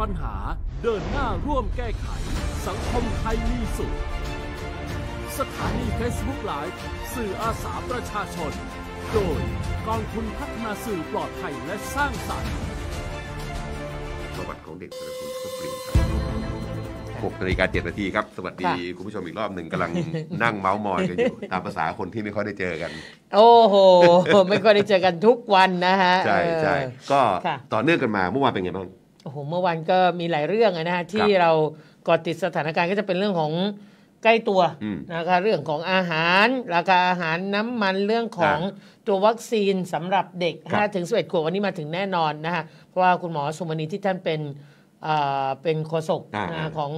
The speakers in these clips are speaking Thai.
ปัญหาเดินหน้าร่วมแก้ไข สังคมไทยมีสุขสถานีเฟซบุ๊กไลฟ์สื่ออาสาประชาชน โดยกองทุนพัฒนาสื่อปลอดภัยและสร้างสรรค์ประวัติของเด็กแต่ละคนก็เปลี่ยนไป6นาฬิกา7นาทีครับสวัสดีคุณผู้ชมอีกรอบหนึ่งกำลังนั่งเมาส์มอยกันอยู่ ตามภาษาคนที่ไม่ค่อยได้เจอกัน โอ้โหไม่ค่อยได้เจอกันทุกวันนะฮะใช่ใช่ก็ต่อเนื่องกันมาเมื่อวานเป็นไงบ้างโอ้โห เมื่อวานก็มีหลายเรื่องนะฮะที่เราก่อติดสถานการณ์ ก็จะเป็นเรื่องของใกล้ตัวนะคะเรื่องของอาหารราคาอาหารน้ำมันเรื่องของตัววัคซีนสำหรับเด็ก5ถึง11ขวบวันนี้มาถึงแน่นอนนะฮะเพราะว่าคุณหมอสุมณีที่ท่านเป็นเป็นโฆษกของ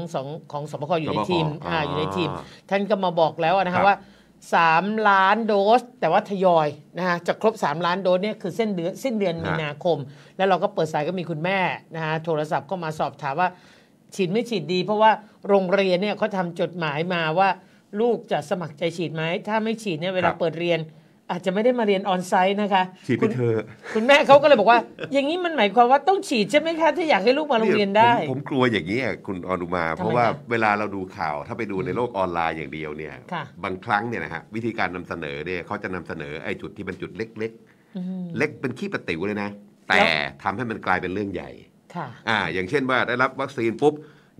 ของสบคอยู่ในทีมออยู่ในทีมท่านก็มาบอกแล้วนะคะว่า3 ล้านโดสแต่ว่าทยอยนะฮะจะครบ 3 ล้านโดสเนี่ยคือเส้นเดือนสิ้นเดือนมีนาคม แล้วเราก็เปิดสายก็มีคุณแม่นะฮะโทรศัพท์ก็มาสอบถามว่า ฉีดไม่ฉีดดีเพราะว่าโรงเรียนเนี่ยเขาทำจดหมายมาว่าลูกจะสมัครใจฉีดไหม ถ้าไม่ฉีดเนี่ยเวลาเปิดเรียนอาจจะไม่ได้มาเรียนออนไซต์นะคะ ฉีดไปเธอ คุณแม่เขาก็เลยบอกว่า อย่างนี้มันหมายความว่าต้องฉีดใช่ไหมคะถ้าอยากให้ลูกมาโรงเรียนได้ ผมกลัวอย่างนี้คุณอนุมา เพราะว่าเวลาเราดูข่าว ถ้าไปดูในโลกออนไลน์อย่างเดียวเนี่ย บางครั้งเนี่ยนะฮะวิธีการนำเสนอเนี่ยเขาจะนำเสนอไอ้จุดที่เป็นจุดเล็กๆเล็กเป็นขี้ประติ๋วเลยนะ แต่ทำให้มันกลายเป็นเรื่องใหญ่ ค่ะอ่าอย่างเช่นว่าได้รับวัคซีนปุ๊บ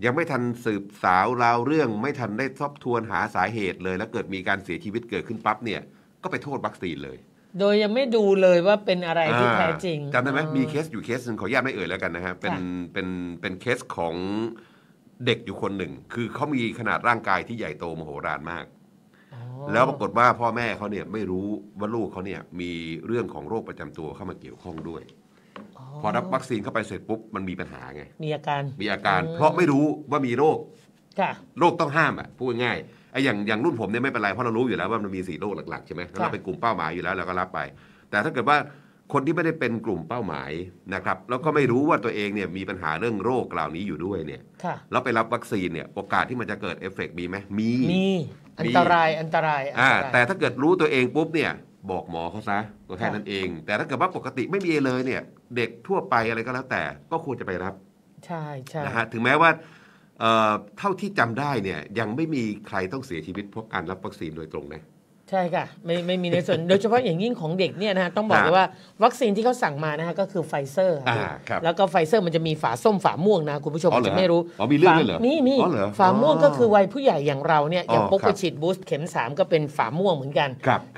ยังไม่ทันสืบสาวราวเรื่อง ไม่ทันได้ทบทวนหาสาเหตุเลย แล้วเกิดมีการเสียชีวิตเกิดขึ้นปั๊บเนี่ย็ไปโทษวัคซีนเลย โดยยังไม่ดูเลยว่าเป็นอะไรที่แท้จริงจำได้ไหม มีเคสอยู่เคสหนึ่งขออนุญาตไม่เอ่ยแล้วกันนะฮะเป็นเป็นเป็นเคสของเด็กอยู่คนหนึ่ง คือเขามีขนาดร่างกายที่ใหญ่โตมโหฬารมาก แล้วปรากฏว่าพ่อแม่เขาเนี่ยไม่รู้ว่าลูกเขาเนี่ยมีเรื่องของโรคประจำตัวเข้ามาเกี่ยวข้องด้วย พอรับวัคซีนเข้าไปเสร็จปุ๊บมันมีปัญหาไง มีอาการ มีอาการ เพราะไม่รู้ว่ามีโรค โรคต้องห้ามอ่ะพูดง่ายไอ้อย่างอย่างรุ่นผมเนี่ยไม่เป็นไร เพราะเรารู้อยู่แล้วว่ามันมีสีโลกหลักๆ ใช่ไหมแล้วเราเป็นกลุ่มเป้าหมายอยู่แล้วเราก็รับไป แต่ถ้าเกิดว่าคนที่ไม่ได้เป็นกลุ่มเป้าหมายนะครับแล้วก็ไม่รู้ว่าตัวเองเนี่ยมีปัญหาเรื่องโรคกล่าวนี้อยู่ด้วยเนี่ยแล้วไปรับวัคซีนเนี่ยโอกาสที่มันจะเกิดเอฟเฟกมีไหมมีมีอันตรายอันตรายอ่าแต่ถ้าเกิดรู้ตัวเองปุ๊บเนี่ยบอกหมอเขาซะก็แค่นั้นเอง แต่ถ้าเกิดว่าปกติไม่มีเลยเนี่ย เด็กทั่วไปอะไรก็แล้วแต่ก็ควรจะไปรับใช่ใช่นะฮะถึงแม้ว่าเท่าที่จำได้เนี่ยยังไม่มีใครต้องเสียชีวิตเพราะการรับวัคซีนโดยตรงนะ ใช่ค่ะไม่ไม่มีในส่วนโดยเฉพาะอย่างยิ่งของเด็กเนี่ยนะฮะต้องบอกเลยว่าวัคซีนที่เขาสั่งมานะฮะก็คือไฟเซอร์แล้วก็ไฟเซอร์มันจะมีฝาส้มฝาม่วงนะ คุณผู้ชมจะไม่รู้อ๋อมีเรื่องเ้ยเหรอมีมีฝาม่วงก็คือวัยผู้ใหญ่อย่างเราเนี่ยอย่างปกไปฉีดบูสต์เข็ม3ก็เป็นฝาม่วงเหมือนกัน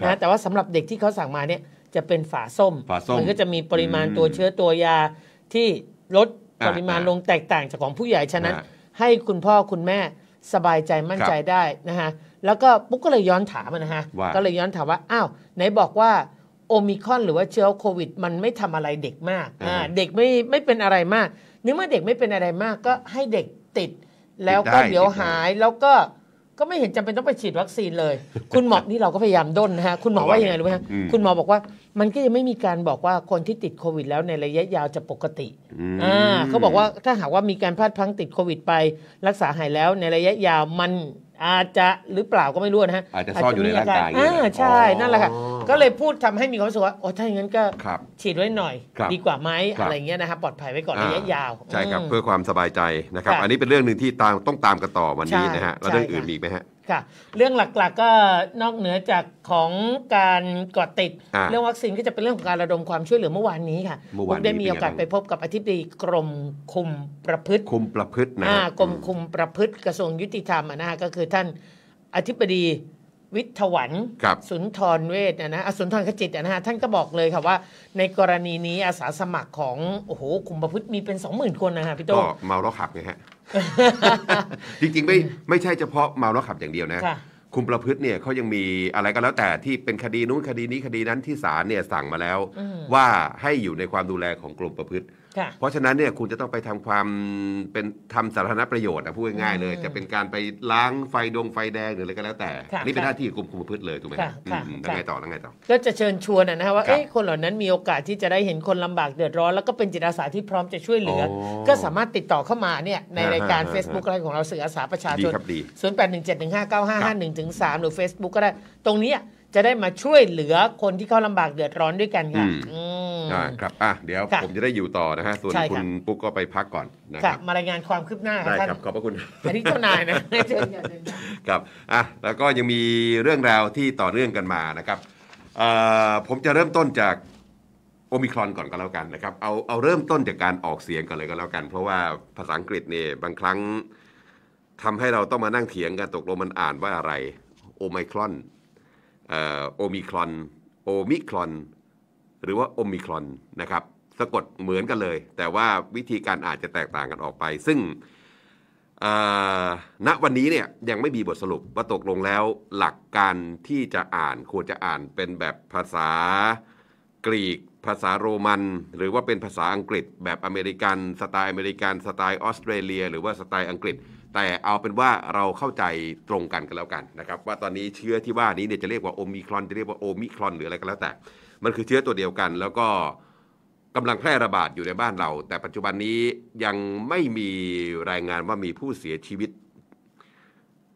นะแต่ว่าสำหรับเด็กที่เขาสั่งมาเนี่ยจะเป็นฝาส้มมันก็จะมีปริมาณตัวเชื้อตัวยาที่ลดปริมาณลงแตกต่างจากของผู้ใหญ่ฉะนั้นให้คุณพ่อคุณแม่สบายใจมั่นใจได้นะฮะแล้วก็ปุ๊กก็เลยย้อนถามนะฮะก็เลยย้อนถามว่าอ้าวไหนบอกว่าโอมิคอนหรือว่าเชื้อโควิด มันไม่ทำอะไรเด็กมากอ่าเด็กไม่ไม่เป็นอะไรมากนึกว่าเด็กไม่เป็นอะไรมากก็ให้เด็กติดแล้วก็เดี๋ยวหายแล้วก็ก็ไม่เห็นจำเป็นต้องไปฉีดวัคซีนเลย คุณหมอนี่เราก็พยายามด้นนะฮะ คุณหมอว่ายังไงรู้ไหมฮะคุณหมอบอกว่ามันก็ยังไม่มีการบอกว่าคนที่ติดโควิดแล้วในระยะยาวจะปกติอ่าเขาบอกว่าถ้าหากว่ามีการพลาดพังติดโควิด ไปรักษาหายแล้ว ในระยะยาวมันอาจจะหรือเปล่าก็ไม่รู้นะฮะอาจจะซ่อนอยู่ในร่างกายอ่าใช่นั่นแหละค่ะก็เลยพูดทำให้มีความรู้สึกว่าโอ้ถ้าอย่างนั้นก็ ฉีดไว้หน่อย ดีกว่าไหมอะไรเงี้ยนะครับปลอดภัยไว้ก่อนระยะยาว ใช่ครับเพื่อความสบายใจนะครับ อันนี้เป็นเรื่องหนึ่งที่ตามต้องตามกันต่อวันนี้นะฮะแล้วเรื่องอื่นมีไหมฮะค่ะเรื่องหลักๆ ก็นอกเหนือจากของการกอดติดเรื่องวัคซีนก็จะเป็นเรื่องของการระดมความช่วยเหลือเมื่อวานนี้ค่ะผมได้มีโอกาสไปพบกับอธิบดีกรมคุมประพฤติคุมประพฤตินะกรมคุมประพฤติกระทรวงยุติธรรมนะฮะก็คือ ท่านอธิบดีวิทวันสุนทรเวทนะนะสุนทรขจิตนะฮะ ท่านก็บอกเลยค่ะว่าในกรณีนี้อาสาสมัครของโอ้โหคุมประพฤติมีเป็นสองหมื่นคนนะฮะพี่โต้เมาแล้วขับไงฮะ จริงๆ ไม่ไม่ใช่เฉพาะเมาแล้วขับอย่างเดียวนะ คุมประพฤติเนี่ยเขายังมีอะไรก็แล้วแต่ที่เป็นคดีนู้นคดีนี้คดีนั้นที่ศาลเนี่ยสั่งมาแล้ว ว่าให้อยู่ในความดูแลของกรมประพฤติเพราะฉะนั้นเนี่ยคุณจะต้องไปทำความเป็นทำสาธารณประโยชน์นะพูดง่ายๆเลย จะเป็นการไปล้างไฟดงไฟแดงหรืออะไรก็แล้วแต่นี่เป็นหน้าที่กลุ่มคุมพืชเลยถูกไหมครับแล้วไงต่อแล้วไงต่อก็จะเชิญชวนนะฮะว่าเอ้คนเหล่านั้นมีโอกาสที่จะได้เห็นคนลำบากเดือดร้อน แล้วก็เป็นจิตอาสาที่พร้อมจะช่วยเหลือ ก็สามารถติดต่อเข้ามาเนี่ยในรายการ Facebook ไลฟ์ของเราสื่ออาสาประชาชนศูนย์แปดหนึ่งเจ็ดหนึ่งห้าเก้าห้าห้าหนึ่งถึงสามหรือ Facebook ก็ได้ตรงนี้จะได้มาช่วยเหลือคนที่เขาลำบากเดือดร้อนด้วยกันค่ะอ่า ครับ อ่ะเดี๋ยวผมจะได้อยู่ต่อนะฮะ ส่วนคุณปุ๊กก็ไปพักก่อนนะครับ มารายงานความคืบหน้าครับได้ครับ ขอบพระคุณอันนี้เจ้านายนะครับ อ่ะแล้วก็ยังมีเรื่องราวที่ต่อเนื่องกันมานะครับผมจะเริ่มต้นจากโอมิครอนก่อนก็แล้วกันนะครับ เอา เอาเริ่มต้นจากการออกเสียงก่อนเลยก็แล้วกัน เพราะว่าภาษาอังกฤษเนี่ยบางครั้งทำให้เราต้องมานั่งเถียงกันตกลงมันอ่านว่าอะไร โอมิครอนโอมิครอน โอมิครอน หรือว่าโอมิครอน นะครับสะกดเหมือนกันเลย แต่ว่าวิธีการอาจจะแตกต่างกันออกไป ซึ่งณวันนี้เนี่ยยังไม่มีบทสรุปว่าตกลงแล้วหลักการที่จะอ่านควรจะอ่านเป็นแบบภาษากรีก ภาษาโรมัน หรือว่าเป็นภาษาอังกฤษแบบอเมริกัน สไตล์อเมริกัน สไตล์ออสเตรเลีย หรือว่าสไตล์อังกฤษแต่เอาเป็นว่าเราเข้าใจตรงกันกันแล้วกันนะครับว่าตอนนี้เชื้อที่ว่านี้เนี่ยจะเรียกว่าโอมิครอนจะเรียกว่าโอมิครอนหรืออะไรก็แล้วแต่ มันคือเชื้อตัวเดียวกัน แล้วก็กำลังแพร่ระบาดอยู่ในบ้านเรา แต่ปัจจุบันนี้ยังไม่มีรายงานว่ามีผู้เสียชีวิต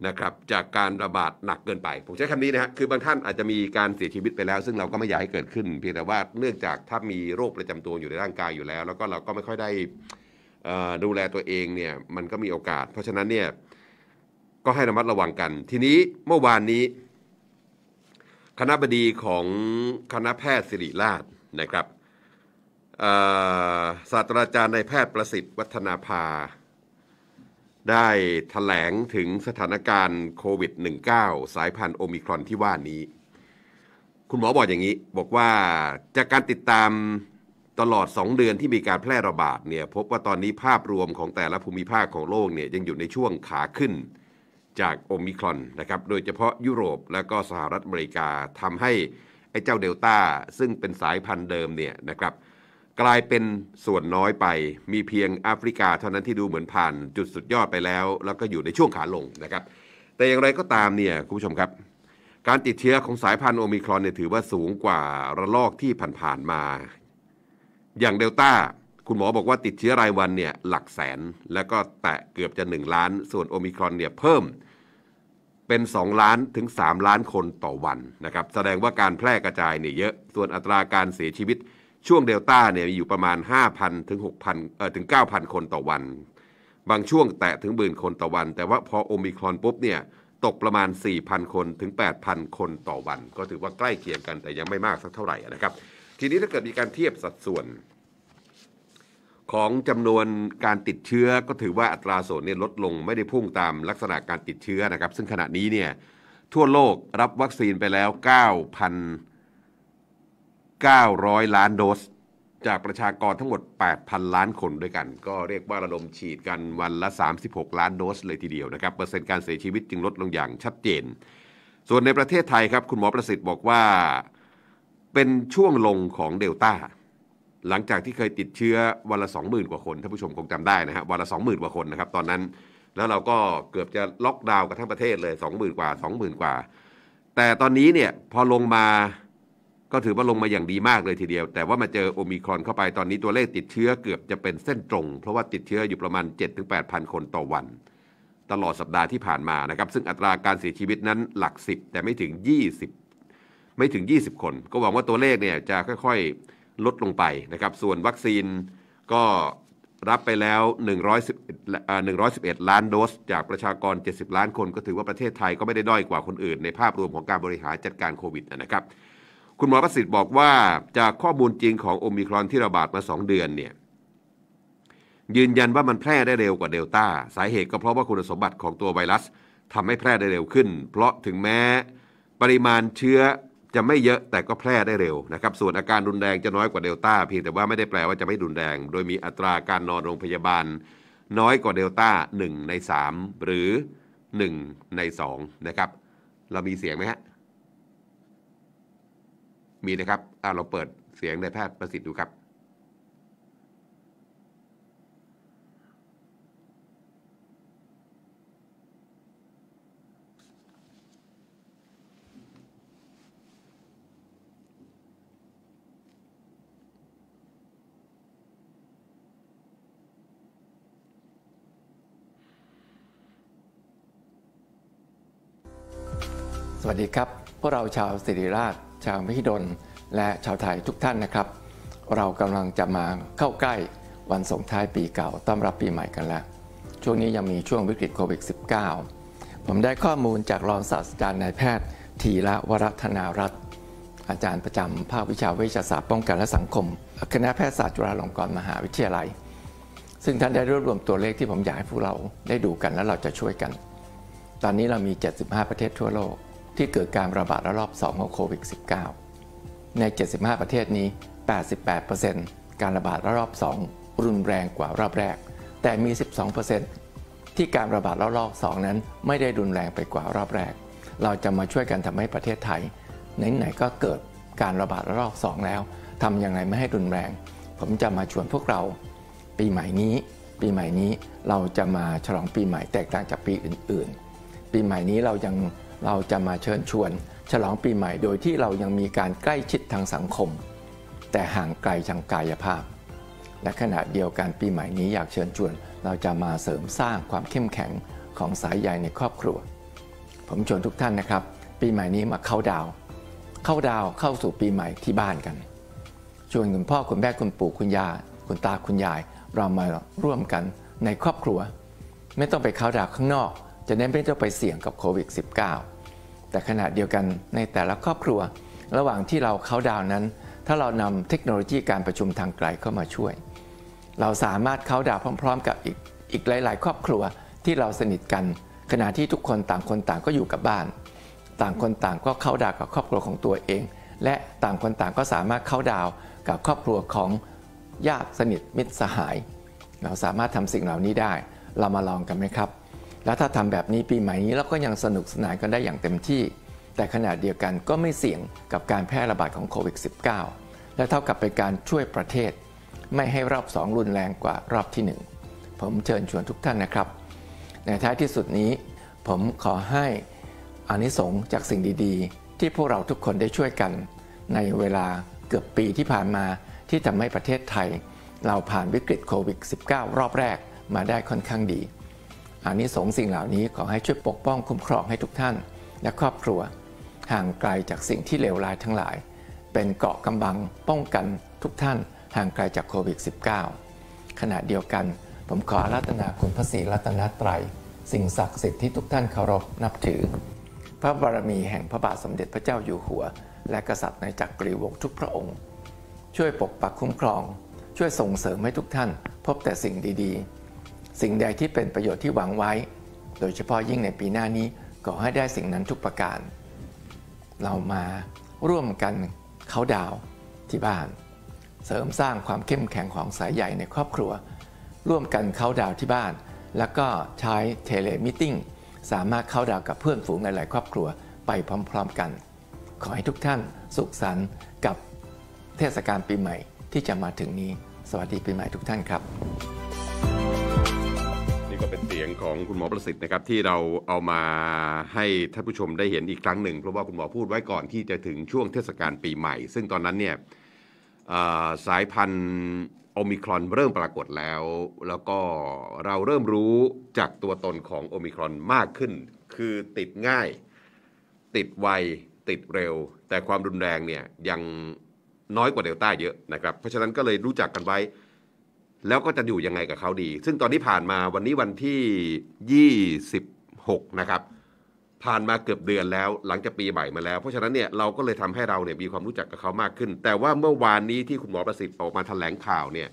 นะครับ จากการระบาดหนักเกินไปผมใช้คำนี้นะฮะคือบางท่านอาจจะมีการเสียชีวิตไปแล้ว ซึ่งเราก็ไม่อยากให้เกิดขึ้น เพียงแต่ว่าเนื่องจากถ้ามีโรคประจำตัวอยู่ในร่างกายอยู่แล้ว แล้วก็เราก็ไม่ค่อยได้ดูแลตัวเองเนี่ยมันก็มีโอกาส เพราะฉะนั้นเนี่ยก็ให้ระมัดระวังกัน ทีนี้เมื่อวานนี้ คณะบดีของคณะแพทย์ศิริราชนะครับศาสตราจารย์ในแพทย์ประสิทธิ์วัฒนาภาได้ถแถลงถึงสถานการณ์โควิด -19 สายพันธุ์โอมิครอนที่ว่านี้ คุณหมอบอกอย่างนี้บอกว่าจากการติดตามตลอด 2 เดือนที่มีการแพร่ระบาดเนี่ยพบว่าตอนนี้ภาพรวมของแต่ละภูมิภาคของโลกเนี่ยยังอยู่ในช่วงขาขึ้นจากโอมิครอนนะครับโดยเฉพาะยุโรปและก็สหรัฐอเมริกาทำให้ไอ้เจ้าเดลต้า ซึ่งเป็นสายพันธุ์เดิมเนี่ยนะครับกลายเป็นส่วนน้อยไปมีเพียงแอฟริกาเท่านั้นที่ดูเหมือนผ่านจุดสุดยอดไปแล้ว แล้วก็อยู่ในช่วงขาลงนะครับ แต่อย่างไรก็ตามเนี่ยคุณผู้ชมครับ การติดเชื้อของสายพันธุ์โอมิครอนเนี่ยถือว่าสูงกว่าระลอกที่ผ่านๆมาอย่างเดลต้า คุณหมอบอกว่าติดเชื้อรายวันเนี่ยหลักแสนแล้วก็แตะเกือบจะ 1 ล้าน ส่วนโอมิครอนเนี่ยเพิ่มเป็น2ล้านถึง 3 ล้านคนต่อวันนะครับ แสดงว่าการแพร่กระจายเนี่ยเยอะ ส่วนอัตราการเสียชีวิต ช่วงเดลต้าเนี่ยมีอยู่ประมาณ 5,000ถึง6,000เอ่อถึง 9,000 คนต่อวัน บางช่วงแตะถึงหมื่นคนต่อวัน แต่ว่าพอโอมิครอนปุ๊บเนี่ยตกประมาณ 4,000 คน ถึง 8,000 คนต่อวัน ก็ถือว่าใกล้เคียงกันแต่ยังไม่มากสักเท่าไหร่นะครับทีนี้ถ้าเกิดมีการเทียบสัดส่วน ของจำนวนการติดเชื้อก็ถือว่าอัตราส่วนเนี่ยลดลงไม่ได้พุ่งตามลักษณะการติดเชื้อนะครับ ซึ่งขณะนี้เนี่ยทั่วโลกรับวัคซีนไปแล้ว 9,900 ล้านโดส จากประชากรทั้งหมด 8,000 ล้านคนด้วยกัน ก็เรียกว่าระดมฉีดกันวันละ 36 ล้านโดสเลยทีเดียวนะครับเปอร์เซ็นต์การเสียชีวิตจึงลดลงอย่างชัดเจน ส่วนในประเทศไทยครับ คุณหมอประสิทธิ์บอกว่าเป็นช่วงลงของเดลต้าหลังจากที่เคยติดเชื้อวันละ 20,000 กว่าคนท่านผู้ชมคงจำได้นะฮะวันละ 20,000 กว่าคนนะครับ ตอนนั้นแล้วเราก็เกือบจะล็อกดาวน์กับทั้งประเทศเลย 20,000 กว่า 20,000 กว่า แต่ตอนนี้เนี่ยพอลงมาก็ถือว่าลงมาอย่างดีมากเลยทีเดียว แต่ว่ามาเจอโอมิครอนเข้าไปตอนนี้ตัวเลขติดเชื้อเกือบจะเป็นเส้นตรงเพราะว่าติดเชื้ออยู่ประมาณ 7-8,000 คนต่อวัน ตลอดสัปดาห์ที่ผ่านมานะครับ ซึ่งอัตราการเสียชีวิตนั้นหลัก 10 แต่ไม่ถึง20ไม่ถึง 20 คน ก็หวังว่าตัวเลขเนี่ยจะค่อยๆ ลดลงไปนะครับ ส่วนวัคซีนก็รับไปแล้ว 111 1 1 ล้านโดส จากประชากร 70 ล้านคนก็ถือว่าประเทศไทยก็ไม่ได้ด้อยกว่าคนอื่นในภาพรวมของการบริหารจัดการโควิดนะครับคุณหมอประสิทธิ์บอกว่าจากข้อมูลจริงของโอมิครอนที่ระบาดมา 2 เดือนเนี่ยยืนยันว่ามันแพร่ได้เร็วกว่าเดลต้าสาเหตุก็เพราะว่าคุณสมบัติของตัวไวรัส ทำให้แพร่ได้เร็วขึ้น เพราะถึงแม้ปริมาณเชื้อจะไม่เยอะแต่ก็แพร่ได้เร็วนะครับ ส่วนอาการรุนแรงจะน้อยกว่าเดลต้าเพียงแต่ว่าไม่ได้แปลว่าจะไม่รุนแรง โดยมีอัตราการนอนโรงพยาบาล น้อยกว่าเดลต้า1ใน3หรือ1ใน2นะครับ เรามีเสียงไหมฮะมีนะครับเราเปิดเสียงในแพทย์ประสิทธิ์ดูครับสวัสดีครับพวกเราชาวสิริราช ชาวมหิดลและชาวไทยทุกท่านนะครับ เรากำลังจะมาเข้าใกล้วันส่งท้ายปีเก่า ต้อนรับปีใหม่กันแล้ว ช่วงนี้ยังมีช่วงวิกฤตโควิด -19 ผมได้ข้อมูลจากรองศาสตราจารย์นายแพทย์ธีระวรัธนารัตน์อาจารย์ประจำภาควิชาเวชศาสตร์ป้องกันและสังคม คณะแพทยศาสตร์จุฬาลงกรณ์มหาวิทยาลัย ซึ่งท่านได้รวบรวมตัวเลขที่ผมอยากให้พวกเราได้ดูกันแล้วเราจะช่วยกัน ตอนนี้เรามี 75 ประเทศทั่วโลกที่เกิดการระบาดระลอก2ของโควิด -19 ใน 75 ประเทศนี้ 88%การระบาดระลอก2รุนแรงกว่ารอบแรก แต่มี 12%ที่การระบาดระลอก2นั้นไม่ได้รุนแรงไปกว่ารอบแรก เราจะมาช่วยกันทำให้ประเทศไทยไหนๆก็เกิดการระบาดระลอก2แล้วทำอย่างไรไม่ให้รุนแรง ผมจะมาชวนพวกเรา ปีใหม่นี้ ปีใหม่นี้เราจะมาฉลองปีใหม่แตกต่างจากปีอื่น ๆ ปีใหม่นี้เรายังเราจะมาเชิญชวน ฉลองปีใหม่โดยที่เรายังมีการใกล้ชิดทางสังคม แต่ห่างไกลทางกายภาพ และขณะเดียวกันปีใหม่นี้อยากเชิญชวน เราจะมาเสริมสร้างความเข้มแข็งของสายใยในครอบครัว ผมชวนทุกท่านนะครับ ปีใหม่นี้มาเข้าดาว เข้าดาวเข้าสู่ปีใหม่ที่บ้านกัน ชวนคุณพ่อคุณแม่คุณปู่คุณยาคุณตาคุณยาย เรามาร่วมกันในครอบครัว ไม่ต้องไปเข้าดาวข้างนอกจะได้ไม่ต้องไปเสี่ยงกับโควิด -19 แต่ขณะเดียวกันในแต่ละครอบครัว ระหว่างที่เราเขาดาวนั้น ถ้าเรานำเทคโนโลยีการประชุมทางไกลเข้ามาช่วย เราสามารถเขาดาวพร้อม ๆ กับออีกหลาย ๆ ครอบครัวที่เราสนิทกัน ขณะที่ทุกคนต่างคนต่างก็อยู่กับบ้าน ต่างคนต่างก็เข้าดาวกับครอบครัวของตัวเอง และต่างคนต่างก็สามารถเข้าดาวกับครอบครัวของญาติสนิทมิตรสหาย เราสามารถทำสิ่งเหล่านี้ได้ เรามาลองกันไหมครับแล้วถ้าทำแบบนี้ปีใหม่นี้เราก็ยังสนุกสนานกันได้อย่างเต็มที่แต่ขณะเดียวกันก็ไม่เสี่ยงกับการแพร่ระบาดของโควิด -19 และเท่ากับเป็นการช่วยประเทศ ไม่ให้รอบ2รุนแรงกว่ารอบที่ 1 ผมเชิญชวนทุกท่านนะครับ ในท้ายที่สุดนี้ ผมขอให้อานิสงส์จากสิ่งดีๆ ที่พวกเราทุกคนได้ช่วยกัน ในเวลาเกือบปีที่ผ่านมาที่ทำให้ประเทศไทยเราผ่านวิกฤตโควิด -19 รอบแรกมาได้ค่อนข้างดีอันนี้สงส์สิ่งเหล่านี้ขอให้ช่วยปกป้องคุ้มครองให้ทุกท่าน และครอบครัว ห่างไกลจากสิ่งที่เลวร้ายทั้งหลายเป็นเกาะกำบังป้องกันทุกท่านห่างไกลจากโควิด -19 ขณะเดียวกันผมขอรัตนาคุณพระศรีรัตนตรัยสิ่งศักดิ์สิทธิ์ที่ทุกท่านเคารพนับถือพระบารมีแห่งพระบาทสมเด็จพระเจ้าอยู่หัว และกษัตริย์ในจักรีวงศ์ทุกพระองค์ ช่วยปกปักคุ้มครอง ช่วยส่งเสริมให้ทุกท่าน พบแต่สิ่งดี ๆสิ่งใดที่เป็นประโยชน์ที่หวังไว้ โดยเฉพาะยิ่งในปีหน้านี้ขอให้ได้สิ่งนั้นทุกประการ เรามาร่วมกันเขาดาวที่บ้าน เสริมสร้างความเข้มแข็งของสายใหญ่ในครอบครัว ร่วมกันเขาดาวที่บ้าน แล้วก็ใช้เทเลมิทติ้งสามารถเข้าดาวกับเพื่อนฝูงหลายๆครอบครัวไปพร้อมๆกัน ขอให้ทุกท่านสุขสันต์กับเทศกาลปีใหม่ ที่จะมาถึงนี้ สวัสดีปีใหม่ทุกท่านครับก็เป็นเสียงของคุณหมอประสิทธิ์นะครับที่เราเอามาให้ท่านผู้ชมได้เห็นอีกครั้งหนึ่ง เพราะว่าคุณหมอพูดไว้ก่อน ที่จะถึงช่วงเทศกาลปีใหม่ ซึ่งตอนนั้นเนี่ยสายพันธุ์โอมิครอนเริ่มปรากฏแล้ว แล้วก็เราเริ่มรู้จากตัวตนของโอมิครอนมากขึ้น คือติดง่ายติดไวติดเร็ว แต่ความรุนแรงเนี่ยยังน้อยกว่าเดลต้าเยอะนะครับ เพราะฉะนั้นก็เลยรู้จักกันไว้แล้วก็จะอยู่ยังไงกับเขาดี ซึ่งตอนนี้ผ่านมาวันนี้วันที่26นะครับ ผ่านมาเกือบเดือนแล้ว หลังจากปีใหม่มาแล้ว เพราะฉะนั้นเนี่ยเราก็เลยทำให้เราเนี่ยมีความรู้จักกับเขามากขึ้น แต่ว่าเมื่อวานนี้ที่คุณหมอประสิทธิ์ออกมาแถลงข่าวเนี่ย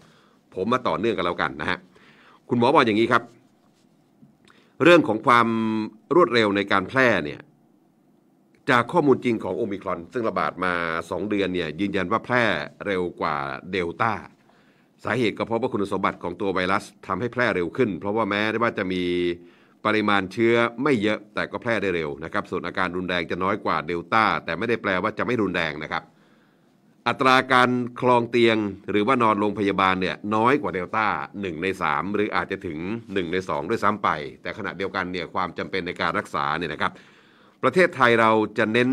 ผมมาต่อเนื่องกันแล้วกันนะฮะ คุณหมอบอกอย่างนี้ครับ เรื่องของความรวดเร็วในการแพร่เนี่ย จากข้อมูลจริงของโอมิครอน ซึ่งระบาดมา 2 เดือนเนี่ย ยืนยันว่าแพร่เร็วกว่าเดลต้าสาเหตุก็เพราะว่าคุณสมบัติของตัวไวรัสทำให้แพร่เร็วขึ้น เพราะว่าแม้ว่าจะมีปริมาณเชื้อไม่เยอะแต่ก็แพร่ได้เร็วนะครับ ส่วนอาการรุนแรงจะน้อยกว่าเดลต้าแต่ไม่ได้แปลว่าจะไม่รุนแรงนะครับ อัตราการคลองเตียงหรือว่านอนโรงพยาบาลเนี่ยน้อยกว่าเดลต้า1ใน3 หรืออาจจะถึง1ใน2 ด้วยซ้ำไป แต่ขณะเดียวกันเนี่ยความจำเป็นในการรักษาเนี่ยนะครับประเทศไทยเราจะเน้น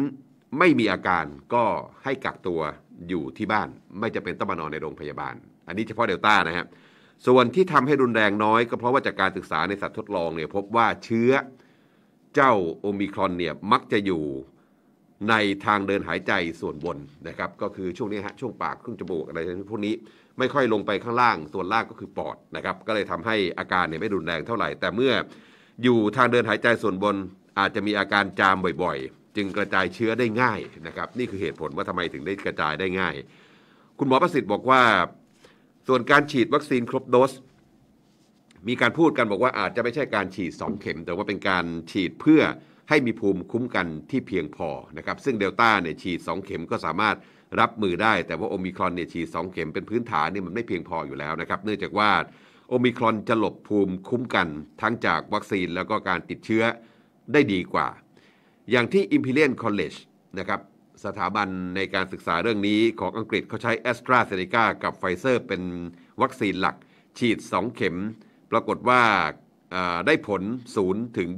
ไม่มีอาการก็ให้กักตัวอยู่ที่บ้าน ไม่จะเป็นต้องมานอนในโรงพยาบาลอันนี้เฉพาะเดลต้านะครับส่วนที่ทำให้รุนแรงน้อยก็เพราะว่าจากการศึกษาในสัตว์ทดลองเนี่ยพบว่าเชื้อเจ้าโอมิครอนเนี่ยมักจะอยู่ในทางเดินหายใจส่วนบนนะครับก็คือช่วงนี้ฮะช่วงปากครึ่งจมูกอะไรพวกนี้ไม่ค่อยลงไปข้างล่างส่วนล่างก็คือปอดนะครับก็เลยทำให้อาการเนี่ยไม่รุนแรงเท่าไหร่ แต่เมื่ออยู่ทางเดินหายใจส่วนบนอาจจะมีอาการจามบ่อยๆ จึงกระจายเชื้อได้ง่ายนะครับนี่คือเหตุผลว่าทำไมถึงได้กระจายได้ง่าย คุณหมอประสิทธิ์บอกว่าส่วนการฉีดวัคซีนครบโดสมีการพูดกันบอกว่าอาจจะไม่ใช่การฉีด 2 เข็ม แต่ว่าเป็นการฉีดเพื่อให้มีภูมิคุ้มกันที่เพียงพอนะครับ ซึ่งเดลต้าเนี่ยฉีด 2 เข็มก็สามารถรับมือได้ แต่ว่าโอมิครอนเนี่ยฉีด2เข็มเป็นพื้นฐานเนี่ยมันไม่เพียงพออยู่แล้วนะครับเนื่องจากว่า โอมิครอนจะหลบภูมิคุ้มกันทั้งจากวัคซีนแล้วก็การติดเชื้อได้ดีกว่า อย่างที่ Imperial College นะครับสถาบันในการศึกษาเรื่องนี้ของอังกฤษเขาใช้แอสตราเซเนกากับไฟเซอร์เป็นวัคซีนหลักฉีด 2 เข็ม ปรากฏว่าได้ผล0ถึง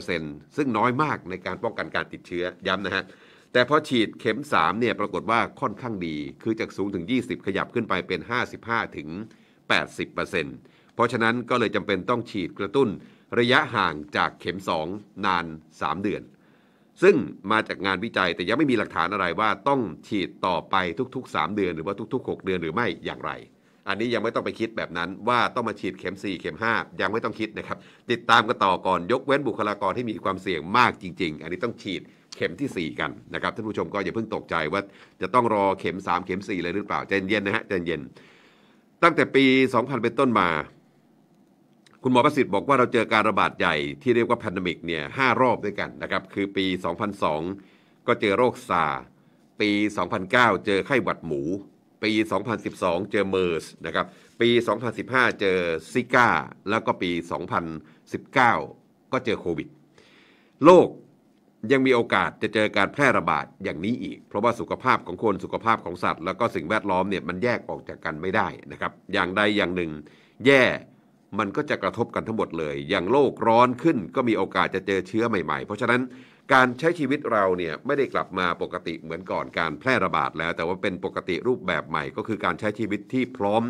20%ซึ่งน้อยมากในการป้องกันการติดเชื้อย้ำนะฮะแต่พอฉีดเข็ม3เนี่ยปรากฏว่าค่อนข้างดีคือจากสูงถึง 20 ขยับขึ้นไปเป็น 55ถึง80%เพราะฉะนั้นก็เลยจำเป็นต้องฉีดกระตุ้นระยะห่างจากเข็ม 2 นาน 3 เดือนซึ่งมาจากงานวิจัยแต่ยังไม่มีหลักฐานอะไรว่าต้องฉีดต่อไปทุกๆ 3 เดือนหรือว่าทุกๆ 6 เดือนหรือไม่อย่างไร อันนี้ยังไม่ต้องไปคิดแบบนั้นว่าต้องมาฉีดเข็ม4เข็ม 5 ยังไม่ต้องคิดนะครับ ติดตามกันต่อก่อน ยกเว้นบุคลากรที่มีความเสี่ยงมากจริงๆ อันนี้ต้องฉีดเข็มที่ 4 กัน นะครับท่านผู้ชมก็อย่าเพิ่งตกใจว่า จะต้องรอเข็ม 3 เข็ม4เลยหรือเปล่าใจเย็นนะฮะใจเย็นตั้งแต่ปี2000เป็นต้นมาคุณหมอประสิทธิ์บอกว่าเราเจอการระบาดใหญ่ที่เรียกว่าแพนดิกเนี่ยห้ารอบด้วยกันนะครับคือปี 2002 ก็เจอโรคซาปี 2009 เจอไข้หวัดหมู ปี 2012 เจอเมอร์สนะครับปี 2015 เจอซิก้า แล้วก็ปี 2019 ก็เจอโควิดโลกยังมีโอกาสจะเจอการแพร่ระบาดอย่างนี้อีก เพราะว่าสุขภาพของคน สุขภาพของสัตว์แล้วก็สิ่งแวดล้อมเนี่ยมันแยกออกจากกันไม่ได้นะครับอย่างใดอย่างหนึ่งแย่มันก็จะกระทบกันทั้งหมดเลย อย่างโลกร้อนขึ้น ก็มีโอกาสจะเจอเชื้อใหม่ๆ เพราะฉะนั้นการใช้ชีวิตเราเนี่ยไม่ได้กลับมาปกติเหมือนก่อนการแพร่ระบาดแล้ว แต่ว่าเป็นปกติรูปแบบใหม่ ก็คือการใช้ชีวิตที่พร้อม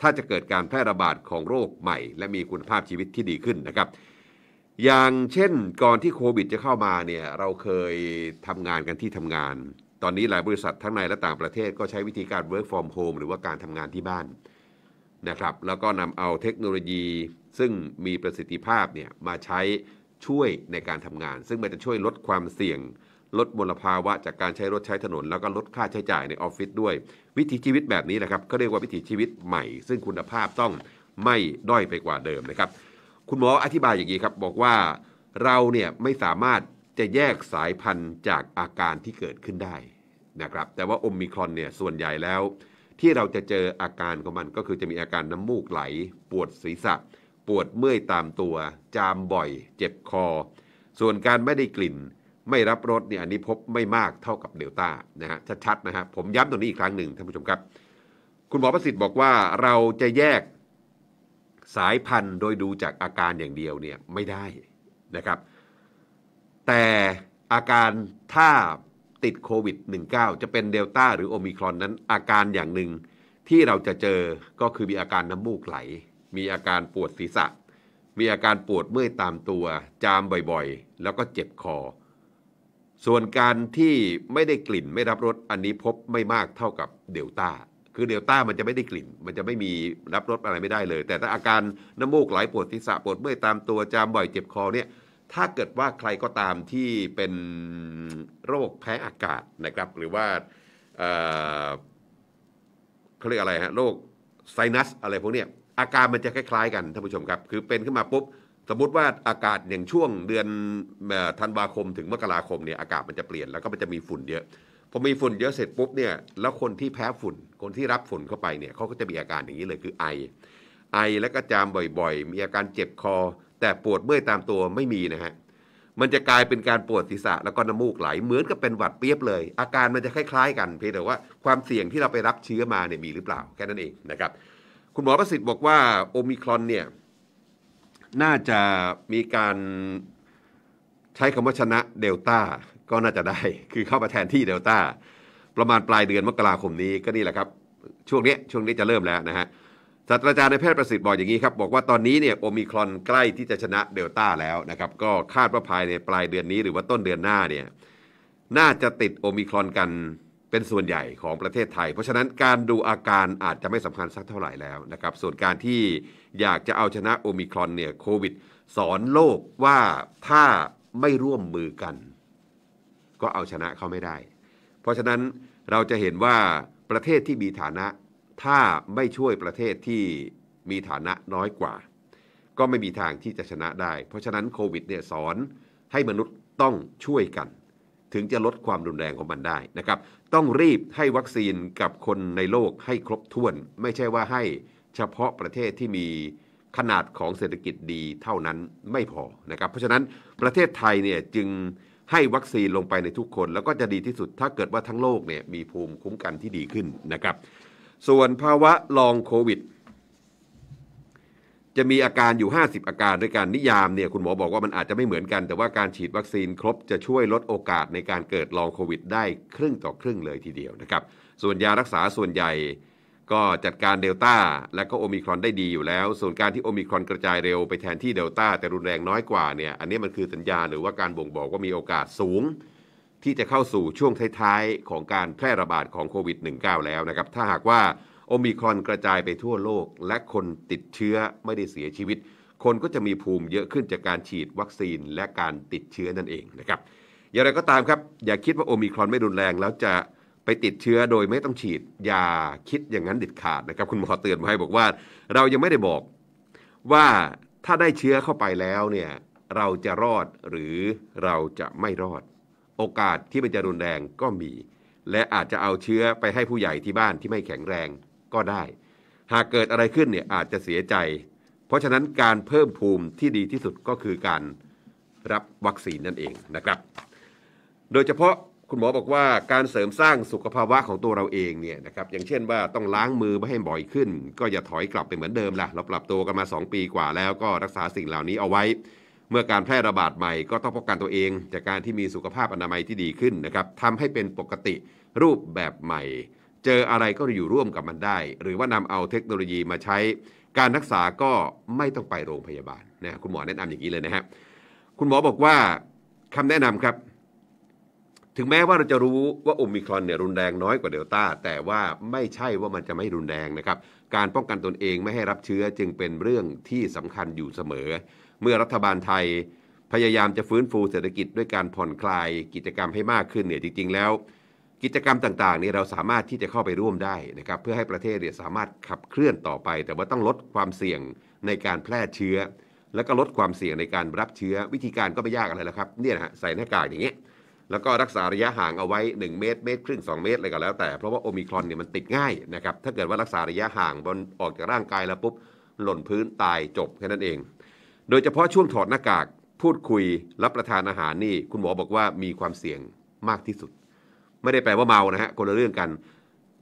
ถ้าจะเกิดการแพร่ระบาดของโรคใหม่และมีคุณภาพชีวิตที่ดีขึ้นนะครับ อย่างเช่นก่อนที่โควิดจะเข้ามาเนี่ยเราเคยทำงานกันที่ทำงาน ตอนนี้หลายบริษัททั้งในและต่างประเทศ ก็ใช้วิธีการ work from home หรือว่าการทำงานที่บ้านนะครับแล้วก็นำเอาเทคโนโลยี ซึ่งมีประสิทธิภาพเนี่ยมาใช้ช่วยในการทำงาน ซึ่งมันจะช่วยลดความเสี่ยง ลดมลภาวะจากการใช้รถใช้ถนน แล้วก็ลดค่าใช้จ่ายในออฟฟิศด้วย วิถีชีวิตแบบนี้นะครับเขาเรียกว่าวิถีชีวิตใหม่ ซึ่งคุณภาพต้องไม่ด้อยไปกว่าเดิมนะครับ คุณหมออธิบายอย่างนี้ครับ บอกว่าเราเนี่ยไม่สามารถจะแยกสายพันธุ์จากอาการที่เกิดขึ้นได้นะครับ แต่ว่าโอมิครอนเนี่ยส่วนใหญ่แล้วที่เราจะเจออาการของมันก็คือจะมีอาการน้ำมูกไหล ปวดศีรษะ ปวดเมื่อยตามตัวจามบ่อย เจ็บคอ ส่วนการไม่ได้กลิ่น ไม่รับรสเนี่ยอันนี้พบไม่มากเท่ากับเดลต้านะฮะชัดๆนะฮะผมย้ำตรงนี้อีกครั้งหนึ่งท่านผู้ชมครับ คุณหมอประสิทธิ์บอกว่าเราจะแยกสายพันธุ์โดยดูจากอาการอย่างเดียวเนี่ยไม่ได้นะครับ แต่อาการถ้าติดโควิด -19 จะเป็นเดลต้า หรือโอมิครอนนั้น อาการอย่างหนึ่งที่เราจะเจอก็คือมีอาการน้ำมูกไหล มีอาการปวดศีรษะ มีอาการปวดเมื่อยตามตัวจามบ่อยๆ แล้วก็เจ็บคอ ส่วนการที่ไม่ได้กลิ่นไม่รับรสอันนี้พบไม่มากเท่ากับเดลต้า คือเดลต้ามันจะไม่ได้กลิ่น มันจะไม่มีรับรสอะไรไม่ได้เลย แต่ถ้าอาการน้ำมูกไหลปวดศีรษะปวดเมื่อยตามตัวจามบ่อย เจ็บคอเนี่ยถ้าเกิดว่าใครก็ตามที่เป็นโรคแพ้อากาศนะครับหรือว่าเขาเรียกอะไรฮะโรคไซนัสอะไรพวกนี้อาการมันจะคล้ายๆกันท่านผู้ชมครับคือเป็นขึ้นมาปุ๊บสมมติว่าอากาศอย่างช่วงเดือนธันวาคม ถึงมกราคมเนี่ยอากาศมันจะเปลี่ยนแล้วก็มันจะมีฝุ่นเยอะพอมีฝุ่น เยอะเสร็จปุ๊บเนี่ยแล้วคนที่แพ้ฝุ่นคนที่รับฝุ่นเข้าไปเนี่ยเขาก็จะมีอาการอย่างนี้เลยคือไอ ไอแล้วก็จามบ่อยๆ มีอาการเจ็บคอแต่ปวดเมื่อยตามตัวไม่มีนะฮะ มันจะกลายเป็นการปวดศีรษะแล้วก็น้ำมูกไหล เหมือนกับเป็นหวัดเปียบเลย อาการมันจะคล้ายๆกันเพียงแต่ว่าความเสี่ยงที่เราไปรับเชื้อมาเนี่ยมีหรือเปล่าแค่นั้นเองนะครับ คุณหมอประสิทธิ์บอกว่าโอมิครอนเนี่ยน่าจะมีการใช้คำว่าชนะเดลต้าก็น่าจะได้ คือเข้ามาแทนที่เดลต้าประมาณปลายเดือนมกราคมนี้ก็นี่แหละครับ ช่วงนี้ช่วงนี้จะเริ่มแล้วนะฮะศาสตราจารย์ในแพทย์ประสิทธิ์บอกอย่างนี้ครับบอกว่าตอนนี้เนี่ยโอมิครอนใกล้ที่จะชนะเดลต้าแล้วนะครับก็คาดว่าภายในปลายเดือนนี้หรือว่าต้นเดือนหน้าเนี่ยน่าจะติดโอมิครอนกันเป็นส่วนใหญ่ของประเทศไทย เพราะฉะนั้นการดูอาการอาจจะไม่สำคัญสักเท่าไหร่แล้วนะครับส่วนการที่อยากจะเอาชนะโอมิครอนเนี่ยโควิด สอนโลกว่าถ้าไม่ร่วมมือกัน ก็เอาชนะเขาไม่ได้ เพราะฉะนั้นเราจะเห็นว่าประเทศที่มีฐานะถ้าไม่ช่วยประเทศที่มีฐานะน้อยกว่า ก็ไม่มีทางที่จะชนะได้ เพราะฉะนั้นโควิดเนี่ยสอนให้มนุษย์ต้องช่วยกัน ถึงจะลดความรุนแรงของมันได้นะครับ ต้องรีบให้วัคซีนกับคนในโลกให้ครบถ้วน ไม่ใช่ว่าให้เฉพาะประเทศที่มีขนาดของเศรษฐกิจดีเท่านั้นไม่พอนะครับ เพราะฉะนั้นประเทศไทยเนี่ยจึงให้วัคซีนลงไปในทุกคน แล้วก็จะดีที่สุดถ้าเกิดว่าทั้งโลกเนี่ยมีภูมิคุ้มกันที่ดีขึ้นนะครับส่วนภาวะลองโควิด จะมีอาการอยู่ 50 อาการด้วยการนิยามเนี่ยคุณหมอบอกว่ามันอาจจะไม่เหมือนกันแต่ว่าการฉีดวัคซีนครบจะช่วยลดโอกาสในการเกิดลองโควิดได้ครึ่งต่อครึ่งเลยทีเดียวนะครับส่วนยารักษาส่วนใหญ่ก็จัดการเดลต้า และก็โอมิครอนได้ดีอยู่แล้ว ส่วนการที่โอมิครอนกระจายเร็วไปแทนที่เดลต้าแต่รุนแรงน้อยกว่าเนี่ยอันนี้มันคือสัญญาณหรือว่าการบ่งบอกว่ามีโอกาสสูงที่จะเข้าสู่ช่วงท้ายๆ ของการแพร่ระบาดของโควิด -19 แล้วนะครับ ถ้าหากว่าโอมิครอนกระจายไปทั่วโลก และคนติดเชื้อไม่ได้เสียชีวิต คนก็จะมีภูมิเยอะขึ้นจากการฉีดวัคซีนและการติดเชื้อนั่นเองนะครับ อย่างไรก็ตามครับ อย่าคิดว่าโอมิครอนไม่รุนแรง แล้วจะไปติดเชื้อโดยไม่ต้องฉีด อย่าคิดอย่างนั้นเด็ดขาดนะครับคุณหมอเตือนมาให้บอกว่า เรายังไม่ได้บอกว่าถ้าได้เชื้อเข้าไปแล้วเนี่ยเราจะรอดหรือเราจะไม่รอดโอกาสที่มันจะรุนแรงก็มี และอาจจะเอาเชื้อไปให้ผู้ใหญ่ที่บ้านที่ไม่แข็งแรงก็ได้ หากเกิดอะไรขึ้นเนี่ยอาจจะเสียใจ เพราะฉะนั้นการเพิ่มภูมิที่ดีที่สุดก็คือการรับวัคซีนนั่นเองนะครับ โดยเฉพาะคุณหมอบอกว่า การเสริมสร้างสุขภาวะของตัวเราเองเนี่ยนะครับอย่างเช่นว่าต้องล้างมือไม่ให้บ่อยขึ้น ก็อย่าถอยกลับไปเหมือนเดิมละเราปรับตัวกันมา 2 ปีกว่า แล้วก็รักษาสิ่งเหล่านี้เอาไว้เมื่อการแพร่ระบาดใหม่ก็ต้องป้องกันตัวเอง จากการที่มีสุขภาพอนามัยที่ดีขึ้นนะครับทำให้เป็นปกติรูปแบบใหม่ เจออะไรก็อยู่ร่วมกับมันได้ หรือว่านำเอาเทคโนโลยีมาใช้ การรักษาก็ไม่ต้องไปโรงพยาบาลนะคุณหมอแนะนำอย่างนี้เลยนะครับ คุณหมอบอกว่าคำแนะนำครับ ถึงแม้ว่าเราจะรู้ว่าโอมิครอนเนี่ยรุนแรงน้อยกว่าเดลต้าแต่ว่าไม่ใช่ว่ามันจะไม่รุนแรงนะครับ การป้องกันตนเองไม่ให้รับเชื้อ จึงเป็นเรื่องที่สำคัญอยู่เสมอเมื่อรัฐบาลไทยพยายามจะฟื้นฟูเศรษฐกิจด้วยการผ่อนคลายกิจกรรมให้มากขึ้นเนี่ยจริง ๆ แล้ว กิจกรรมต่างๆนี่เราสามารถที่จะเข้าไปร่วมได้นะครับเพื่อให้ประเทศเนี่ยสามารถขับเคลื่อนต่อไป แต่ว่าต้องลดความเสี่ยงในการแพร่เชื้อ และก็ลดความเสี่ยงในการรับเชื้อวิธีการก็ไม่ยากอะไรแล้วครับเนี่ยนะฮะใส่หน้ากากอย่างเงี้ยแล้วก็รักษาระยะห่างเอาไว้ 1 เมตรเมตรครึ่ง2เมตรอะไรก็แล้วแต่เพราะว่าโอมิครอนเนี่ยมันติดง่ายนะครับถ้าเกิดว่ารักษาระยะห่างบนออกจากร่างกายแล้วปุ๊บหล่นพื้นตายจบแค่นั้นเองโดยเฉพาะช่วงถอดหน้ากากพูดคุยรับประทานอาหารนี่ คุณหมอบอกว่ามีความเสี่ยงมากที่สุด ไม่ได้แปลว่าเมานะฮะคนละเรื่องกัน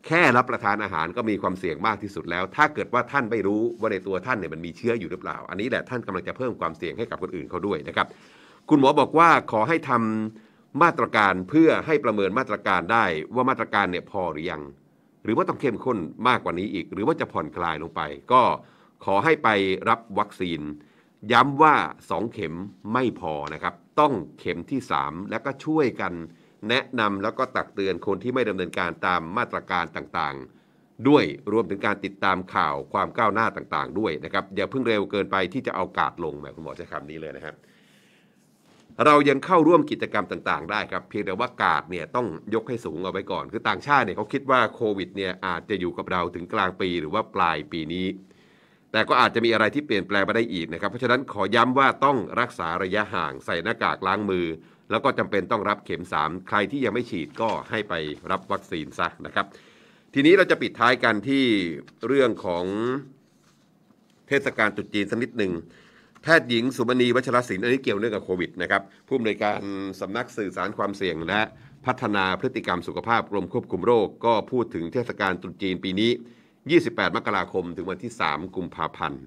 แค่รับประทานอาหารก็มีความเสี่ยงมากที่สุดแล้ว ถ้าเกิดว่าท่านไม่รู้ว่าในตัวท่านเนี่ยมันมีเชื้ออยู่หรือเปล่า อันนี้แหละ ท่านกำลังจะเพิ่มความเสี่ยงให้กับคนอื่นเขาด้วยนะครับ คุณหมอบอกว่าขอให้ทำมาตรการเพื่อให้ประเมินมาตรการได้ว่ามาตรการเนี่ยพอหรือยัง หรือว่าต้องเข้มข้นมากกว่านี้อีก หรือว่าจะผ่อนคลายลงไป ก็ขอให้ไปรับวัคซีนย้ำว่า2เข็มไม่พอนะครับ ต้องเข็มที่ 3 แล้วก็ช่วยกันแนะนำแล้วก็ตักเตือนคนที่ไม่ดำเนินการตามมาตรการต่างๆ ด้วยรวมถึงการติดตามข่าวความก้าวหน้าต่างๆ ด้วยนะครับอย่าเพิ่งเร็วเกินไปที่จะเอากาดลงแหมคุณหมอใช้คำนี้เลยนะครับ เรายังเข้าร่วมกิจกรรมต่าง ๆได้ ครับเพียงแต่ว่ากาดเนี่ยต้องยกให้สูงเอาไว้ก่อนคือต่างชาติเนี่ยเขาคิดว่าโควิด เนี่ยอาจจะอยู่กับเราถึงกลางปีหรือว่าปลายปีนี้แต่ก็อาจจะมีอะไรที่เปลี่ยนแปลงไปได้อีกนะครับ เพราะฉะนั้นขอย้ำว่าต้องรักษาระยะห่างใส่หน้ากากล้างมือ แล้วก็จำเป็นต้องรับเข็ม3ใครที่ยังไม่ฉีดก็ให้ไปรับวัคซีนซะนะครับ ทีนี้เราจะปิดท้ายกันที่เรื่องของเทศกาลจุดจีนสักนิดหนึ่งแพทย์หญิงสุมณีวัชรศิลป์อันนี้เกี่ยวเนื่องกับโควิดนะครับผู้อำนวยการสำนักสื่อสารความเสี่ยง และพัฒนาพฤติกรรมสุขภาพกรมควบคุมโรค ก็พูดถึงเทศกาลตรุษจีนปีนี้28 มกราคมถึงวันที่ 3 กุมภาพันธ์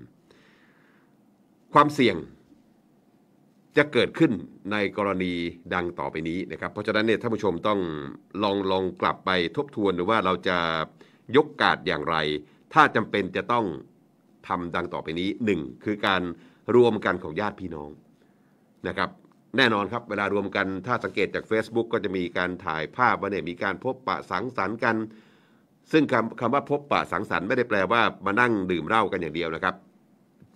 ความเสี่ยงจะเกิดขึ้นในกรณีดังต่อไปนี้นะครับเพราะฉะนั้นเนี่ยท่านผู้ชมต้องลองลองกลับไปทบทวน หรือว่าเราจะยกกาดอย่างไร ถ้าจำเป็นจะต้องทำดังต่อไปนี้ 1. คือการรวมกันของญาติพี่น้องนะครับ แน่นอนครับเวลารวมกัน ถ้าสังเกตจาก Facebook ก็จะมีการถ่ายภาพว่าเนี่ยมีการพบปะสังสรรค์กันซึ่งคำคำว่าพบปะสังสรรค์ไม่ได้แปลว่ามานั่งดื่มเหล้ากันอย่างเดียวนะครับ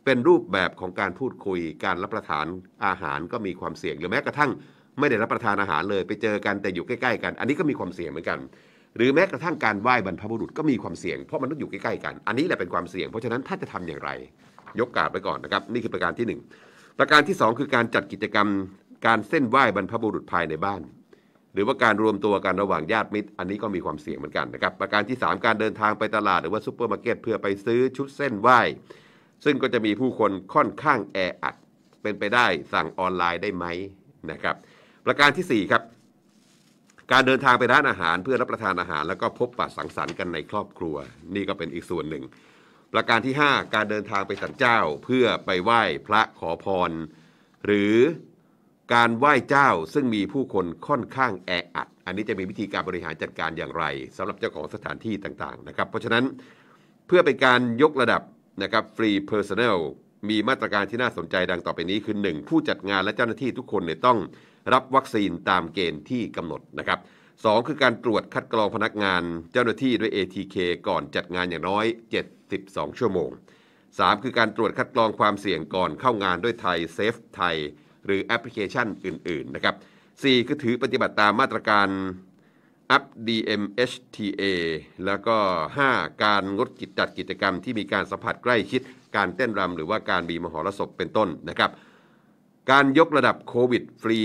เป็นรูปแบบของการพูดคุยการรับประทานอาหารก็มีความเสี่ยง หรือแม้กระทั่งไม่ได้รับประทานอาหารเลย ไปเจอกันแต่อยู่ใกล้ ๆกัน อันนี้ก็มีความเสี่ยงเหมือนกัน หรือแม้กระทั่งการไหว้บรรพบุรุษก็มีความเสี่ยง เพราะมันต้องอยู่ใกล้ๆกัน อันนี้แหละเป็นความเสี่ยง เพราะฉะนั้นถ้าจะทำอย่างไรยกกาดไปก่อนนะครับ นี่คือประการที่ 1 ประการที่ 2 คือการจัดกิจกรรมการเส้นไหว้บรรพบุรุษภายในบ้านรือว่าการรวมตัวกันระหว่างญาติมิตร อันนี้ก็มีความเสี่ยงเหมือนกันนะครับ ประการที่ 3 การเดินทางไปตลาด หรือว่าซูเปอร์มาร์เก็ตเพื่อไปซื้อชุดเส้นไหว้ซึ่งก็จะมีผู้คนค่อนข้างแออัดเป็นไปได้สั่งออนไลน์ได้ไหมนะครับ ประการที่ 4 ครับ การเดินทางไปร้านอาหารเพื่อรับประทานอาหาร แล้วก็พบปะสังสรรค์กันในครอบครัวนี่ก็เป็นอีกส่วนหนึ่ง ประการที่ 5 การเดินทางไปสันเจ้าเพื่อไปไหว้พระขอพร หรือการไหว้เจ้า ซึ่งมีผู้คนค่อนข้างแออัด อันนี้จะมีวิธีการบริหารจัดการอย่างไร สำหรับเจ้าของสถานที่ต่างๆนะครับ เพราะฉะนั้นเพื่อเป็นการยกระดับนะครับฟรีเพอร์ซันแนลมีมาตรการที่น่าสนใจดังต่อไปนี้คือ 1. ผู้จัดงานและเจ้าหน้าที่ทุกคนเนี่ยต้องรับวัคซีนตามเกณฑ์ที่กำหนดนะครับสคือการตรวจคัดกรองพนักงานเจ้าหน้าที่ด้วย ATK ก่อนจัดงานอย่างน้อย 72 ชั่วโมง 3. คือการตรวจคัดกรองความเสี่ยงก่อนเข้างานด้วยไทยเซฟไทยหรือแอปพลิเคชันอื่นๆนะครับ 4 คือถือปฏิบัติตามมาตรการ up DMHTA แล้วก็ 5 การงดกิจจัดกิจกรรมที่มีการสัมผัสใกล้ชิด การเต้นรำหรือว่าการมีมหรสพเป็นต้นนะครับ การยกระดับโควิดฟรี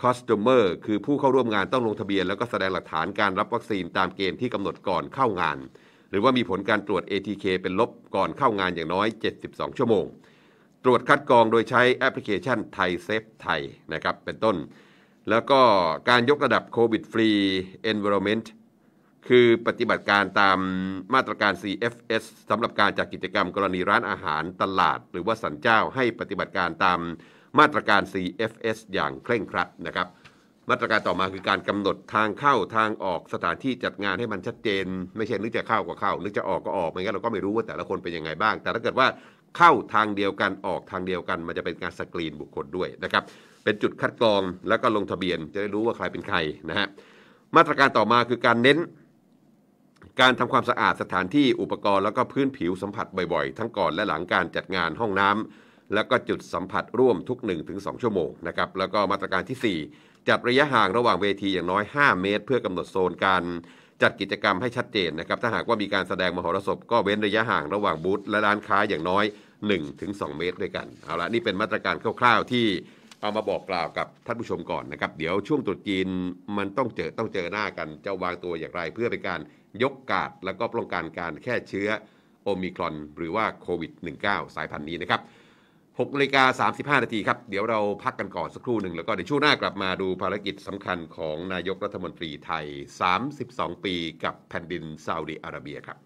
คัสตเมอร์คือผู้เข้าร่วมงานต้องลงทะเบียน แล้วก็แสดงหลักฐานการรับวัคซีนตามเกณฑ์ที่กำหนดก่อนเข้างาน หรือว่ามีผลการตรวจ ATK เป็นลบก่อนเข้างานอย่างน้อย 72 ชั่วโมงตรวจคัดกรองโดยใช้แอปพลิเคชันไทยเซฟไทยนะครับเป็นต้น แล้วก็การยกระดับโควิดฟรีแนเวอร์เมนต์คือปฏิบัติการตามมาตรการ CFS สำหรับการจัดกกิจกรรมกรณีร้านอาหารตลาด หรือว่าสันเจ้าให้ปฏิบัติการตามมาตรการ CFS อย่างเคร่งครัดนะครับ มาตรการต่อมาคือการกำหนดทางเข้าทางออกสถานที่จัดงานให้มันชัดเจน ไม่ใช่นึกจะเข้าก็เข้า นึกจะออกก็ออกไม่งั้นเราก็ไม่รู้ว่าแต่ละคนเป็นยังไงบ้าง แต่ถ้าเกิดว่าเข้าทางเดียวกันออกทางเดียวกันมันจะเป็นการสกรีนบุคคลด้วยนะครับเป็นจุดคัดกรองแล้วก็ลงทะเบียน จะได้รู้ว่าใครเป็นใครนะฮะมาตรการต่อมาคือการเน้น การทำความสะอาดสถานที่อุปกรณ์แล้วก็พื้นผิวสัมผัสบ่อย ๆ ทั้งก่อนและหลังการจัดงานห้องน้ำ แล้วก็จุดสัมผัสร่วมทุก1-2ชั่วโมงนะครับแล้วก็มาตรการที่4จัดระยะห่างระหว่างเวทีอย่างน้อย5เมตร เพื่อกำหนดโซนการจัดกิจกรรมให้ชัดเจนนะครับ ถ้าหากว่ามีการแสดงมหรสพ ก็เว้นระยะห่างระหว่างบูธและร้านค้าอย่างน้อย 1-2 เมตรด้วยกันเอาละนี่เป็นมาตรการคร่าวๆที่เอามาบอกกล่าวกับท่านผู้ชมก่อนนะครับ เดี๋ยวช่วงตรุษจีนมันต้องเจอต้องเจอหน้ากันจะวางตัวอย่างไร เพื่อเป็นการยกกาดและก็ป้องกันการแค่เชื้อโอมิครอนหรือว่าโควิด -19 สายพันธุ์นี้นะครับ6นาฬิกา35 นาทีครับ เดี๋ยวเราพักกันก่อนสักครู่หนึ่งแล้วก็ในช่วงหน้ากลับมาดูภารกิจสำคัญของนายกรัฐมนตรีไทย 32 ปีกับแผ่นดินซาอุดิอาระเบียครับ